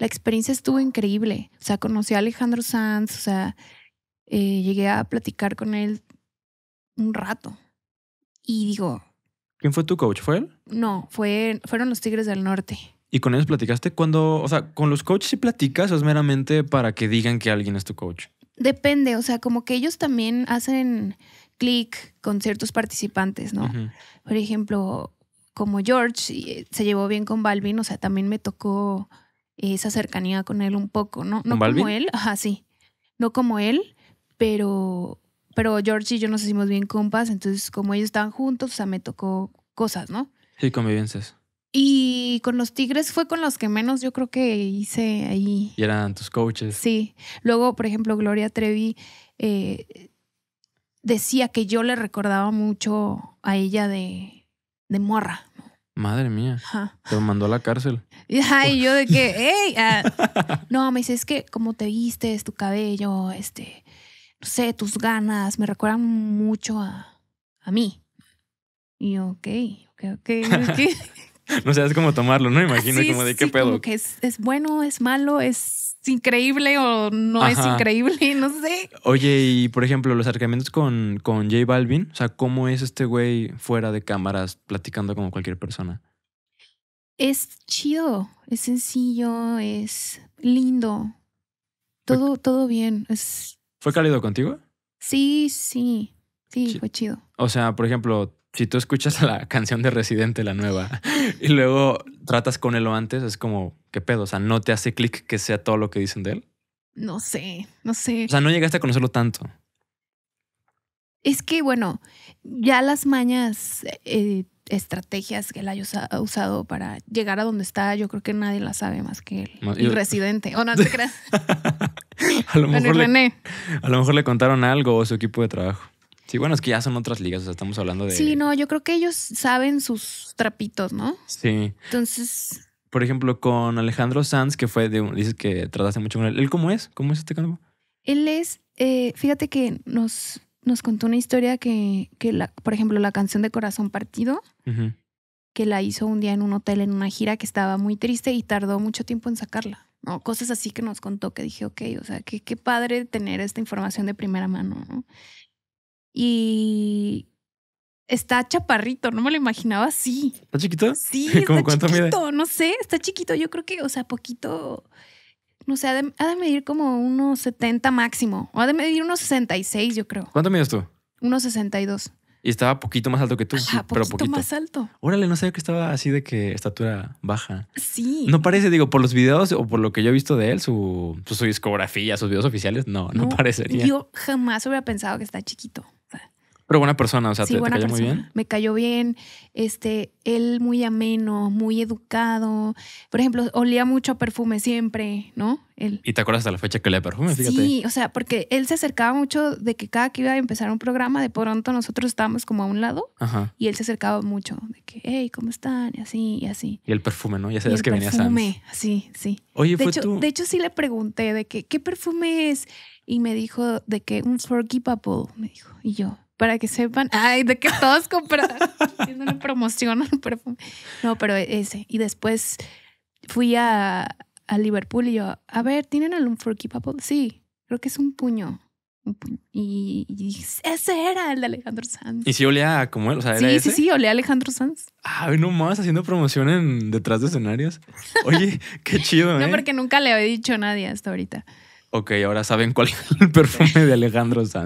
la experiencia estuvo increíble. O sea, conocí a Alejandro Sanz, o sea, eh, llegué a platicar con él un rato. Y digo... ¿Quién fue tu coach? ¿Fue él? No, fue, fueron los Tigres del Norte. ¿Y con ellos platicaste cuando, o sea, con los coaches sí platicas o es meramente para que digan que alguien es tu coach? Depende, o sea, como que ellos también hacen clic con ciertos participantes, ¿no? Por ejemplo, como George eh, se llevó bien con Balvin, o sea, también me tocó esa cercanía con él un poco, ¿no? No como él, ajá, sí. No como él, pero, pero George y yo nos hicimos bien compas, entonces como ellos estaban juntos, o sea, me tocó cosas, ¿no? Sí, convivencias. Y con los Tigres fue con los que menos yo creo que hice ahí. Y eran tus coaches. Sí. Luego, por ejemplo, Gloria Trevi eh, decía que yo le recordaba mucho a ella de, de morra. Madre mía. Te lo mandó a la cárcel. Ay, yo de que, ey, ah". no, me dice, es que como te vistes, tu cabello, este, no sé, tus ganas, me recuerdan mucho a, mí. Y ok, ok, ok, no sabes cómo tomarlo, ¿no? Imagino, sí, como de qué pedo. que es bueno, es malo, es es increíble o no es increíble, no sé. Oye, y por ejemplo, los acercamientos con, con J Balvin, o sea, ¿cómo es este güey fuera de cámaras platicando como cualquier persona? Es chido, es sencillo, es lindo. Todo, todo bien. Es... ¿Fue cálido contigo? Sí, sí. Sí, fue chido. O sea, por ejemplo, si tú escuchas la canción de Residente, la nueva, y luego tratas con él o antes, es como, ¿Qué pedo? O sea, ¿no te hace clic que sea todo lo que dicen de él? No sé, no sé. O sea, no llegaste a conocerlo tanto. Es que, bueno, ya las mañas, eh, estrategias que él ha usado para llegar a donde está, yo creo que nadie las sabe más que El residente. O no te creas. a, lo mejor le, a lo mejor le contaron algo o su equipo de trabajo. Sí, bueno, es que ya son otras ligas, o sea, estamos hablando de. Sí, no, yo creo que ellos saben sus trapitos, ¿no? Sí. Entonces por ejemplo, con Alejandro Sanz, que fue de un, dices que trataste mucho con él. ¿Él cómo es? ¿Cómo es este canal? Él es, eh, fíjate que nos, nos contó una historia que, la, por ejemplo, la canción de Corazón Partido, que la hizo un día en un hotel en una gira que estaba muy triste y tardó mucho tiempo en sacarla. ¿no? Cosas así que nos contó que dije, ok, o sea, qué, qué padre tener esta información de primera mano, Y está chaparrito, no me lo imaginaba así. ¿Está chiquito? Sí, está no sé, está chiquito, yo creo que, o sea, poquito, no sé, ha de, medir como unos 70 máximo, o ha de medir unos 66, yo creo. ¿Cuánto mides tú? Unos 62. Y estaba poquito más alto que tú, poquito pero poquito más alto. Órale, no sabía que estaba así de que estatura baja. Sí. No parece, digo, por los videos o por lo que yo he visto de él, su, su, discografía, sus videos oficiales, no, no, parecería. Yo jamás hubiera pensado que está chiquito. Pero buena persona, o sea, te, cayó muy bien. Me cayó bien. Este, él muy ameno, muy educado. Por ejemplo, olía mucho a perfume siempre, ¿no? Él. Y te acuerdas de la fecha que olía perfume, fíjate. Sí, o sea, porque él se acercaba mucho de que cada que iba a empezar un programa, de pronto nosotros estábamos como a un lado Ajá. y él se acercaba mucho, de que, hey, ¿cómo están? Y así, y así. Y el perfume, ¿no? Ya sabes que venía Perfume, sí. Oye, de hecho, De hecho, sí le pregunté de que, ¿qué perfume es? Y me dijo de que un Forgivable, me dijo. Y yo, para que sepan, ay, de que todos compraron, una promoción al perfume. No, pero e-, ese. Y después fui a, Liverpool y yo, a ver, ¿tienen el Unforgivable? Sí, creo que es un puño. Y, y, ese era el de Alejandro Sanz. ¿Y si olía como él? sí, sí, sí, olía a Alejandro Sanz. Ay, no más, haciendo promoción en detrás de escenarios. Oye, qué chido, ¿eh? No, porque nunca le había dicho a nadie hasta ahorita. Ok, ahora saben cuál es el perfume de Alejandro Sanz.